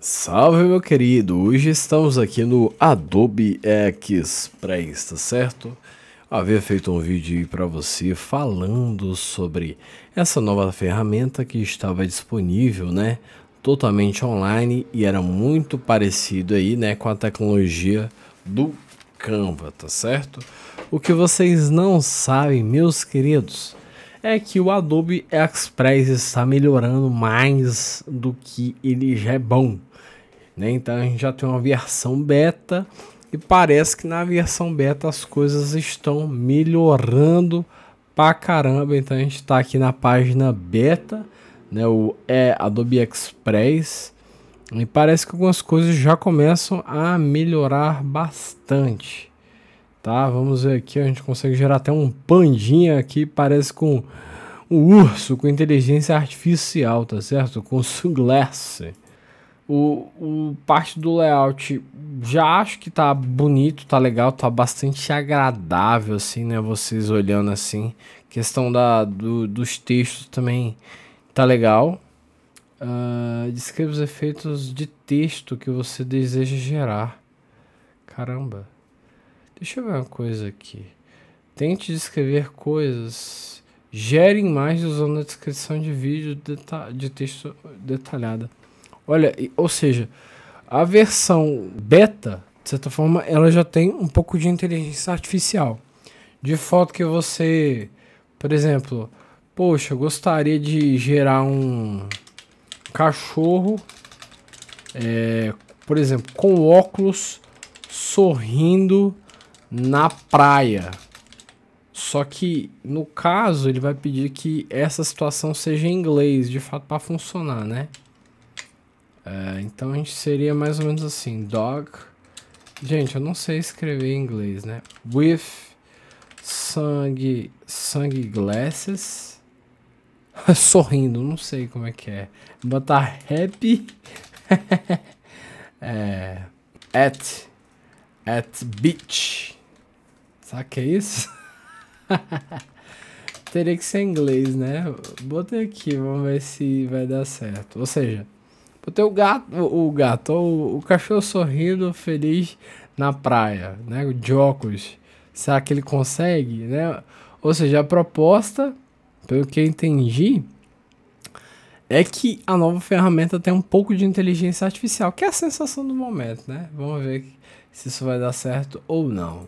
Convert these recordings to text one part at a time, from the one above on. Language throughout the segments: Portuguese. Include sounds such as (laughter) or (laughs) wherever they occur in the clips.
Salve meu querido, hoje estamos aqui no Adobe Express, tá certo? Havia feito um vídeo para você falando sobre essa nova ferramenta que estava disponível, né? Totalmente online e era muito parecido aí, né, com a tecnologia do Canva, tá certo? O que vocês não sabem, meus queridos, é que o Adobe Express está melhorando mais do que ele já é bom. Né? Então a gente já tem uma versão beta e parece que na versão beta as coisas estão melhorando pra caramba. Então a gente está aqui na página beta, né? o é Adobe Express. E parece que algumas coisas já começam a melhorar bastante. Tá, vamos ver aqui, a gente consegue gerar até um pandinha que parece com um urso com inteligência artificial, tá certo? Com sunglasses. O, o parte do layout já acho que tá bonito, tá legal, tá bastante agradável, assim, né? Vocês olhando assim. Questão da, do, dos textos também tá legal. Uh, descreva os efeitos de texto que você deseja gerar. Caramba. Deixa eu ver uma coisa aqui. Tente descrever coisas. Gere imagens usando a descrição de vídeo deta de texto detalhada. Olha, ou seja, a versão beta, de certa forma, ela já tem um pouco de inteligência artificial. De foto que você, por exemplo, poxa, gostaria de gerar um cachorro, é, por exemplo, com óculos, sorrindo na praia. Só que, no caso, ele vai pedir que essa situação seja em inglês, de fato, para funcionar, né? É, então a gente seria mais ou menos assim, dog... Gente, eu não sei escrever em inglês, né? With sangue, sangue glasses. (laughs) Sorrindo, não sei como é que é. Botar happy. (laughs) é, at, at beach. Sabe que é isso? (laughs) Teria que ser inglês, né? Botei aqui, vamos ver se vai dar certo. Ou seja, botei o gato, o, o gato, o, o, cachorro sorrindo, feliz na praia, né? O Jocos. Será que ele consegue, né? Ou seja, a proposta, pelo que eu entendi, é que a nova ferramenta tem um pouco de inteligência artificial, que é a sensação do momento, né? Vamos ver se isso vai dar certo ou não.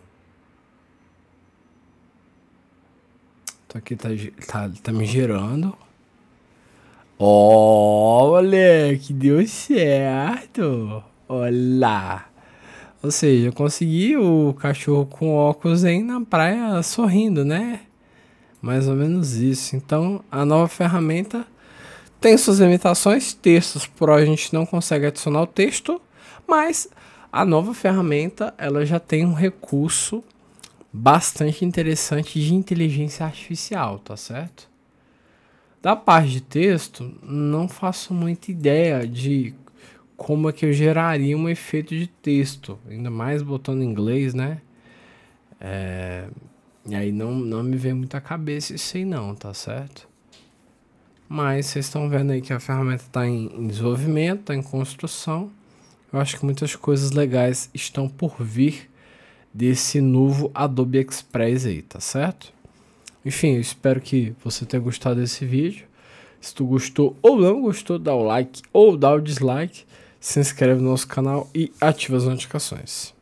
Tá aqui, tá, tá, tá me gerando. Ó, oh, moleque, deu certo. Olá. Ou seja, eu consegui o cachorro com óculos aí na praia sorrindo, né? Mais ou menos isso. Então, a nova ferramenta tem suas limitações, textos, por a gente não consegue adicionar o texto, mas a nova ferramenta, ela já tem um recurso bastante interessante de inteligência artificial, tá certo? Da parte de texto, não faço muita ideia de como é que eu geraria um efeito de texto, ainda mais botando em inglês, né? É... E aí não, não me vem muita cabeça isso aí não, tá certo? Mas vocês estão vendo aí que a ferramenta está em, em desenvolvimento, está em construção. Eu acho que muitas coisas legais estão por vir desse novo Adobe Express aí, tá certo? Enfim, eu espero que você tenha gostado desse vídeo. Se tu gostou ou não gostou, dá o like ou dá o dislike, se inscreve no nosso canal e ativa as notificações.